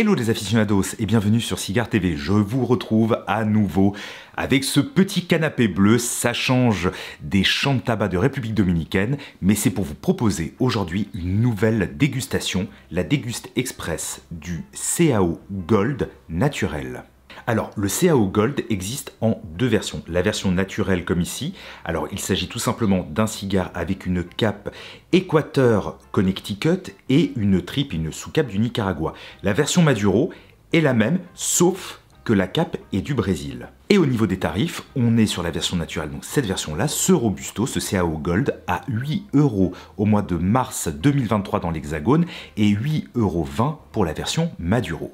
Hello les aficionados et bienvenue sur Cigar TV. Je vous retrouve à nouveau avec ce petit canapé bleu. Ça change des champs de tabac de République Dominicaine, mais c'est pour vous proposer aujourd'hui une nouvelle dégustation, la déguste express du CAO Gold naturel. Alors, le CAO Gold existe en deux versions. La version naturelle comme ici. Alors, il s'agit tout simplement d'un cigare avec une cape Équateur Connecticut et une tripe, une sous-cape du Nicaragua. La version Maduro est la même, sauf que la cape est du Brésil. Et au niveau des tarifs, on est sur la version naturelle, donc cette version-là, ce Robusto, ce CAO Gold, à 8 euros au mois de mars 2023 dans l'Hexagone et 8,20 euros pour la version Maduro.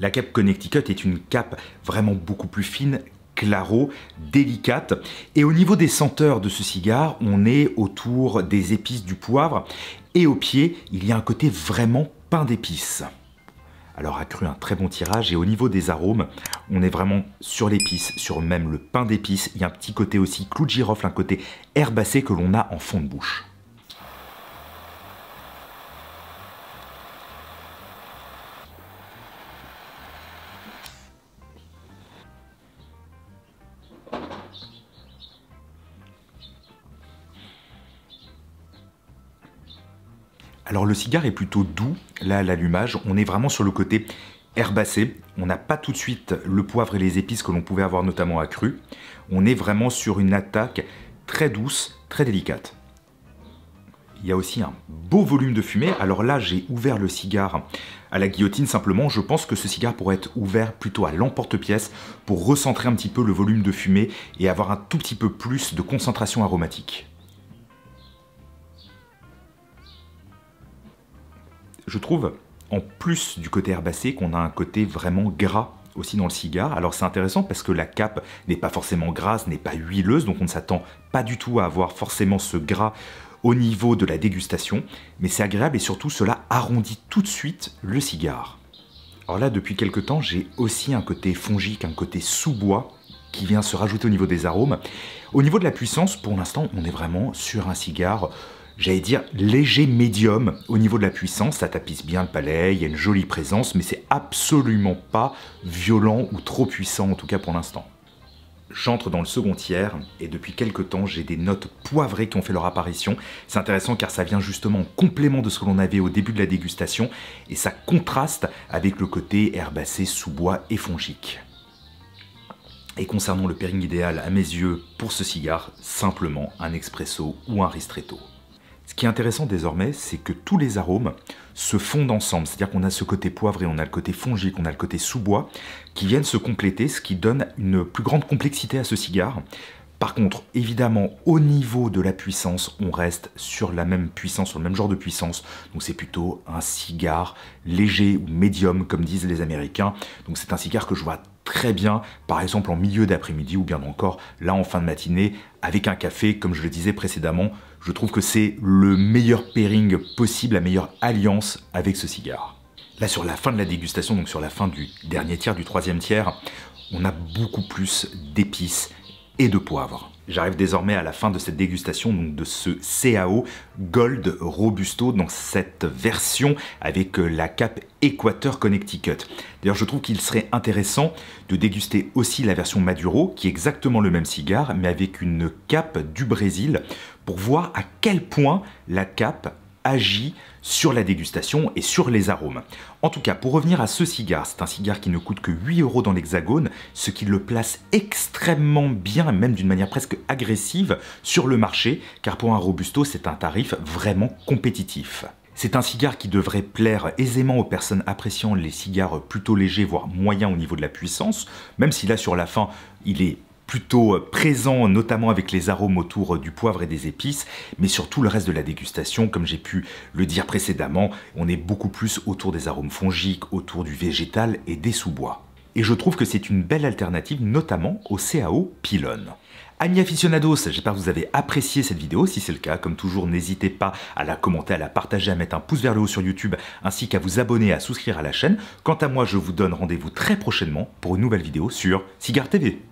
La cape Connecticut est une cape vraiment beaucoup plus fine claro, délicate. Et au niveau des senteurs de ce cigare, on est autour des épices du poivre. Et au pied, il y a un côté vraiment pain d'épices. Alors a cru un très bon tirage et au niveau des arômes, on est vraiment sur l'épice, sur même le pain d'épices. Il y a un petit côté aussi clou de girofle, un côté herbacé que l'on a en fond de bouche. Alors le cigare est plutôt doux, là à l'allumage, on est vraiment sur le côté herbacé, on n'a pas tout de suite le poivre et les épices que l'on pouvait avoir notamment à cru, on est vraiment sur une attaque très douce, très délicate. Il y a aussi un beau volume de fumée, alors là j'ai ouvert le cigare à la guillotine simplement, je pense que ce cigare pourrait être ouvert plutôt à l'emporte-pièce pour recentrer un petit peu le volume de fumée et avoir un tout petit peu plus de concentration aromatique. je trouve, en plus du côté herbacé, qu'on a un côté vraiment gras aussi dans le cigare. Alors c'est intéressant parce que la cape n'est pas forcément grasse, n'est pas huileuse, donc on ne s'attend pas du tout à avoir forcément ce gras au niveau de la dégustation, mais c'est agréable et surtout cela arrondit tout de suite le cigare. Alors là, depuis quelques temps, j'ai aussi un côté fongique, un côté sous-bois qui vient se rajouter au niveau des arômes. Au niveau de la puissance, pour l'instant, on est vraiment sur un cigare j'allais dire, léger médium au niveau de la puissance. Ça tapisse bien le palais, il y a une jolie présence, mais c'est absolument pas violent ou trop puissant, en tout cas pour l'instant. J'entre dans le second tiers et depuis quelques temps j'ai des notes poivrées qui ont fait leur apparition. C'est intéressant car ça vient justement en complément de ce que l'on avait au début de la dégustation et ça contraste avec le côté herbacé, sous-bois et fongique. Et concernant le pairing idéal à mes yeux pour ce cigare, simplement un espresso ou un ristretto. Ce qui est intéressant désormais, c'est que tous les arômes se fondent ensemble. C'est-à-dire qu'on a ce côté poivré, on a le côté fongique, on a le côté sous-bois, qui viennent se compléter, ce qui donne une plus grande complexité à ce cigare, par contre, évidemment, au niveau de la puissance, on reste sur la même puissance, sur le même genre de puissance. Donc c'est plutôt un cigare léger ou médium, comme disent les Américains. Donc c'est un cigare que je vois très bien, par exemple en milieu d'après-midi ou bien encore là en fin de matinée avec un café, comme je le disais précédemment. Je trouve que c'est le meilleur pairing possible, la meilleure alliance avec ce cigare. Là sur la fin de la dégustation, donc sur la fin du dernier tiers, du troisième tiers, on a beaucoup plus d'épices, et de poivre. J'arrive désormais à la fin de cette dégustation donc de ce CAO Gold Robusto dans cette version avec euh, la cape Équateur Connecticut. D'ailleurs, je trouve qu'il serait intéressant de déguster aussi la version Maduro, qui est exactement le même cigare, mais avec une cape du Brésil, pour voir à quel point la cape agit sur la dégustation et sur les arômes. En tout cas, pour revenir à ce cigare, c'est un cigare qui ne coûte que 8 euros dans l'hexagone, ce qui le place extrêmement bien, même d'une manière presque agressive, sur le marché, car pour un Robusto, c'est un tarif vraiment compétitif. C'est un cigare qui devrait plaire aisément aux personnes appréciant les cigares plutôt légers, voire moyens au niveau de la puissance, même si là sur la fin, il est plutôt euh, présent, notamment avec les arômes autour euh, du poivre et des épices, mais surtout le reste de la dégustation, comme j'ai pu le dire précédemment, on est beaucoup plus autour des arômes fongiques, autour du végétal et des sous-bois. Et je trouve que c'est une belle alternative, notamment au CAO Pylone. Amis aficionados, j'espère que vous avez apprécié cette vidéo. Si c'est le cas, comme toujours, n'hésitez pas à la commenter, à la partager, à mettre un pouce vers le haut sur YouTube, ainsi qu'à vous abonner, et à souscrire à la chaîne. Quant à moi, je vous donne rendez-vous très prochainement pour une nouvelle vidéo sur Cigare TV.